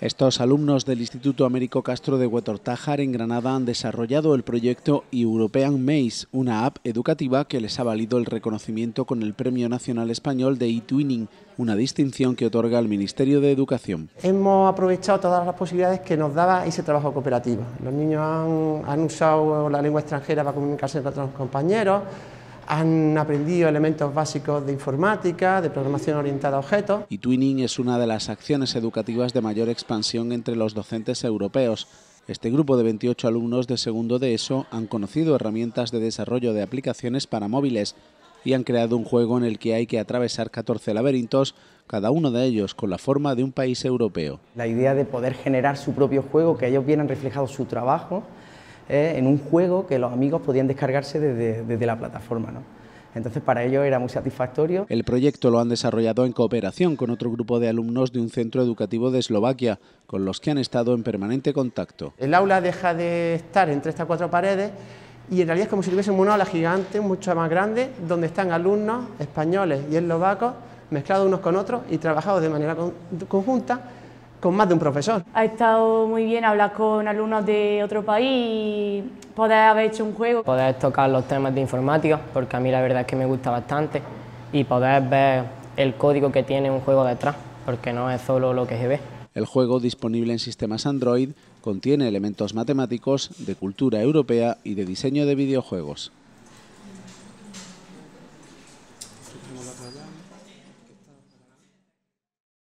Estos alumnos del Instituto Américo Castro de Huetortájar en Granada han desarrollado el proyecto European Maze, una app educativa que les ha valido el reconocimiento con el Premio Nacional Español de eTwinning, una distinción que otorga el Ministerio de Educación. Hemos aprovechado todas las posibilidades que nos daba ese trabajo cooperativo. Los niños han, han usado la lengua extranjera para comunicarse con otros compañeros, han aprendido elementos básicos de informática, de programación orientada a objetos. Y Twinning es una de las acciones educativas de mayor expansión entre los docentes europeos. Este grupo de 28 alumnos de segundo de ESO han conocido herramientas de desarrollo de aplicaciones para móviles y han creado un juego en el que hay que atravesar 14 laberintos, cada uno de ellos con la forma de un país europeo. La idea de poder generar su propio juego, que ellos vieran reflejado su trabajo ¿eh? en un juego que los amigos podían descargarse desde, la plataforma. ¿no? Entonces para ellos era muy satisfactorio. El proyecto lo han desarrollado en cooperación con otro grupo de alumnos de un centro educativo de Eslovaquia, con los que han estado en permanente contacto. El aula deja de estar entre estas cuatro paredes y en realidad es como si tuviésemos una aula gigante, mucho más grande, donde están alumnos españoles y eslovacos mezclados unos con otros y trabajados de manera conjunta con más de un profesor. Ha estado muy bien hablar con alumnos de otro país y poder haber hecho un juego. Poder tocar los temas de informática, porque a mí la verdad es que me gusta bastante, y poder ver el código que tiene un juego detrás, porque no es solo lo que se ve. El juego, disponible en sistemas Android, contiene elementos matemáticos, de cultura europea y de diseño de videojuegos.